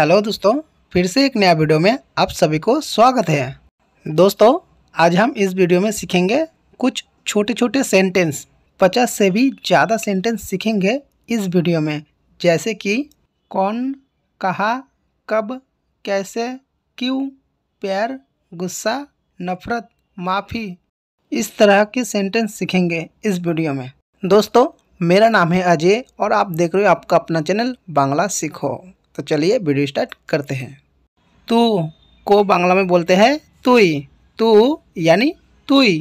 hello दोस्तों फिर से एक नया वीडियो में आप सभी को स्वागत है दोस्तों आज हम इस वीडियो में सीखेंगे कुछ छोटे छोटे सेंटेंस पचास से भी ज़्यादा सेंटेंस सीखेंगे इस वीडियो में जैसे कि कौन कहा कब कैसे क्यों प्यार गुस्सा नफ़रत माफ़ी इस तरह के सेंटेंस सीखेंगे इस वीडियो में दोस्तों मेरा नाम है अजय और आप देख रहे हो आपका अपना चैनल बांग्ला सीखो तो चलिए वीडियो स्टार्ट करते हैं तू को बांग्ला में बोलते हैं तुई तू यानी तुई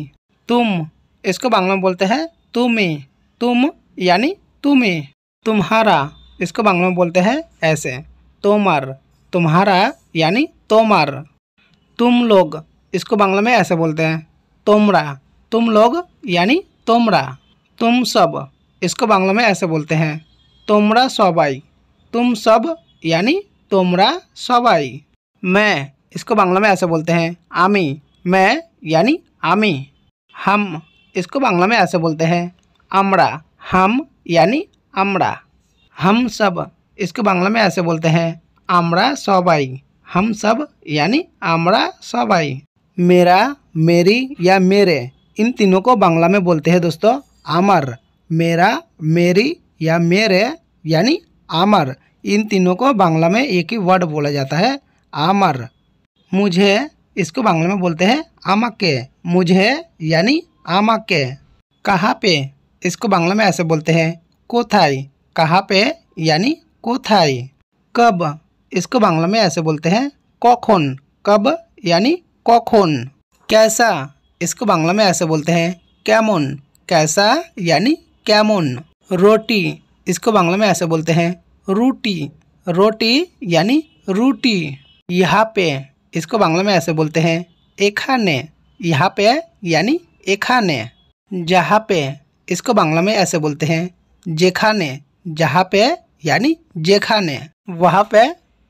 तुम इसको बांग्ला में बोलते हैं तुम्हें तुम यानी तुम्हें तुम्हारा इसको बांग्ला में बोलते हैं ऐसे तोमर तुम्हारा यानी तोमर तुम लोग इसको बांग्ला में ऐसे बोलते हैं तोमरा तुम लोग यानी तोमरा तुम सब इसको बांग्ला में ऐसे बोलते हैं तोमरा सबाई तुम सब यानी तुमरा सबाई मैं इसको बांग्ला में ऐसे बोलते हैं आमी मैं यानी आमी हम इसको बांग्ला में ऐसे बोलते हैं अमरा हम यानी अमरा हम सब इसको बांग्ला में ऐसे बोलते हैं आमरा सबाई हम सब यानी आमरा सबाई मेरा मेरी या मेरे इन तीनों को बांग्ला में बोलते हैं दोस्तों आमर मेरा मेरी या मेरे यानी आमर इन तीनों को बांग्ला में एक ही वर्ड बोला जाता है आमर मुझे इसको बांग्ला में बोलते हैं आमाके मुझे यानी आमाके कहाँ पे इसको बांग्ला में ऐसे बोलते हैं कोथाई कहाँ पे यानी कोथाई कब इसको बांग्ला में ऐसे बोलते हैं कौखोन कब यानी कौखोन कैसा इसको बांग्ला में ऐसे बोलते हैं कैमोन कैसा यानी कैमोन रोटी इसको बांग्ला में ऐसे बोलते हैं रूटी रोटी यानी रूटी यहाँ पे इसको बांग्ला में ऐसे बोलते हैं एखाने यहाँ पे यानी एखाने जहाँ पे इसको बांग्ला में ऐसे बोलते हैं जेखाने जहाँ पे यानी जेखाने वहाँ पे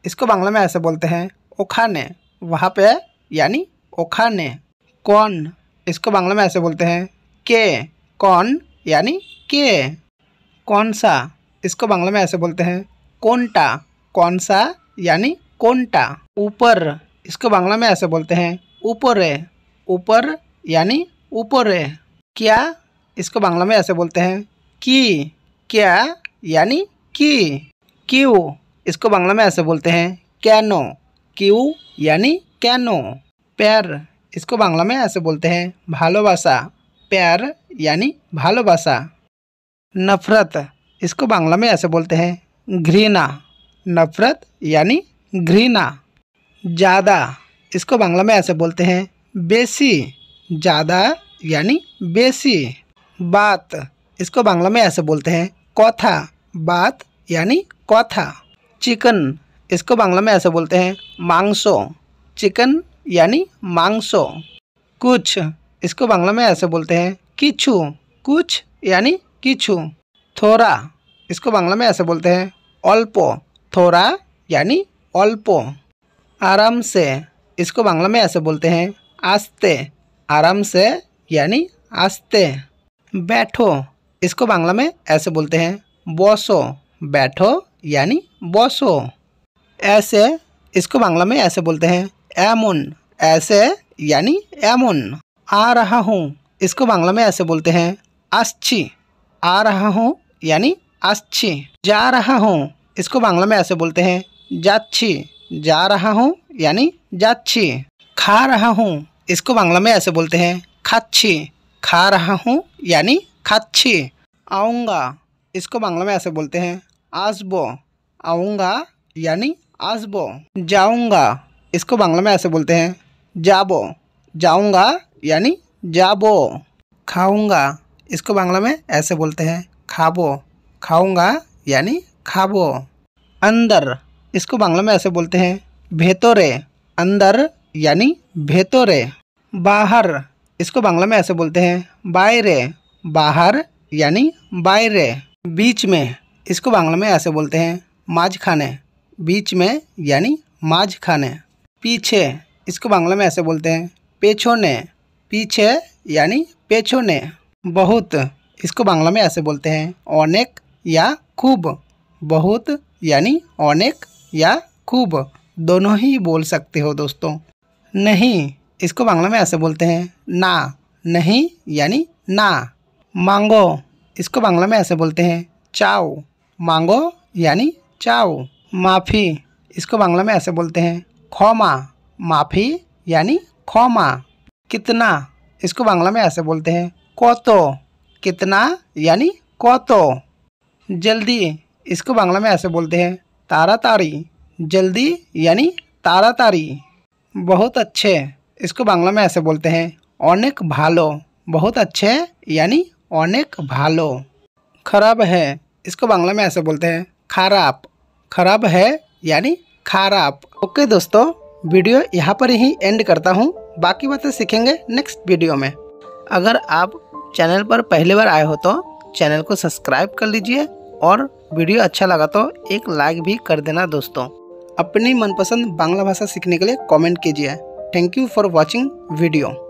इसको बांग्ला में ऐसे बोलते हैं ओखाने वहाँ पे यानी ओखाने कौन इसको बांग्ला में ऐसे बोलते हैं के कौन यानी के कौन सा इसको बांग्ला में ऐसे बोलते हैं कोंटा कौन सा यानी कोंटा ऊपर इसको बांग्ला में ऐसे बोलते हैं ऊपर ऊपर यानी ऊपर क्या इसको बांग्ला में ऐसे बोलते हैं की क्या यानी की क्यू इसको बांग्ला में ऐसे बोलते हैं कैनो क्यू यानी कैनो प्यार इसको बांग्ला में ऐसे बोलते हैं भालोबासा प्यार यानी भालोबासा नफरत इसको बांग्ला में ऐसे बोलते हैं घृणा नफरत यानी घृणा ज़्यादा इसको बांग्ला में ऐसे बोलते हैं बेसी ज़्यादा यानी बेसी बात इसको बांग्ला में ऐसे बोलते हैं कथा बात यानी कथा चिकन इसको बांग्ला में ऐसे बोलते हैं मांगसो चिकन यानी मांगसो कुछ इसको बांग्ला में ऐसे बोलते हैं किचू कुछ यानी किचू थोरा इसको बांग्ला में ऐसे बोलते हैं अल्पो थोड़ा यानी अल्पो आराम से इसको बांग्ला में ऐसे बोलते हैं आस्ते आराम से यानी आस्ते बैठो इसको बांग्ला में ऐसे बोलते हैं बसो बैठो यानी बसो ऐसे इसको बांग्ला में ऐसे बोलते हैं एमुन ऐसे यानी एमुन आ रहा हूँ इसको बांग्ला में ऐसे बोलते हैं आस्ची आ रहा हूँ यानी आच्छी जा रहा हूँ इसको बांग्ला में ऐसे बोलते हैं जाच्छी जा रहा हूँ यानी जाच्छी खा रहा हूँ इसको बांग्ला में ऐसे बोलते हैं खाच्छी खा रहा हूँ यानी खाच्छी आऊँगा इसको बांग्ला में ऐसे बोलते हैं आसबो आऊँगा यानी आसबो जाऊँगा इसको बांग्ला में ऐसे बोलते हैं जाबो जाऊँगा यानी जाबो खाऊँगा इसको बांग्ला में ऐसे बोलते हैं खाबो खाऊंगा यानी खाबो अंदर इसको बांग्ला में ऐसे बोलते हैं भेतोरे अंदर यानी भेतोरे बाहर इसको बांग्ला में ऐसे बोलते हैं बायरे बाहर यानी बायरे बीच में इसको बांग्ला में ऐसे बोलते हैं माज खाने बीच में यानी माज खाने पीछे इसको बांग्ला में ऐसे बोलते हैं पेछोने पीछे यानी पेछोने बहुत इसको बांग्ला में ऐसे बोलते हैं अनेक या खूब बहुत यानी अनेक या खूब दोनों ही बोल सकते हो दोस्तों नहीं इसको बांग्ला में ऐसे बोलते हैं ना नहीं यानी ना मांगो इसको बांग्ला में ऐसे बोलते हैं चाओ मांगो यानी चाओ माफ़ी इसको बांग्ला में ऐसे बोलते हैं खौमा माफ़ी यानी खोमा कितना इसको बांग्ला में ऐसे बोलते हैं कोतो कितना यानी कतो जल्दी इसको बांग्ला में ऐसे बोलते हैं तारा तारी जल्दी यानी तारा तारी बहुत अच्छे इसको बांग्ला में ऐसे बोलते हैं अनेक भालो बहुत अच्छे यानी अनेक भालो खराब है इसको बांग्ला में ऐसे बोलते हैं खराब खराब है यानी खराब ओके दोस्तों वीडियो यहाँ पर ही एंड करता हूँ बाकी बातें सीखेंगे नेक्स्ट वीडियो में अगर आप चैनल पर पहली बार आए हो तो चैनल को सब्सक्राइब कर लीजिए और वीडियो अच्छा लगा तो एक लाइक भी कर देना दोस्तों अपनी मनपसंद बांग्ला भाषा सीखने के लिए कमेंट कीजिए thank you for watching video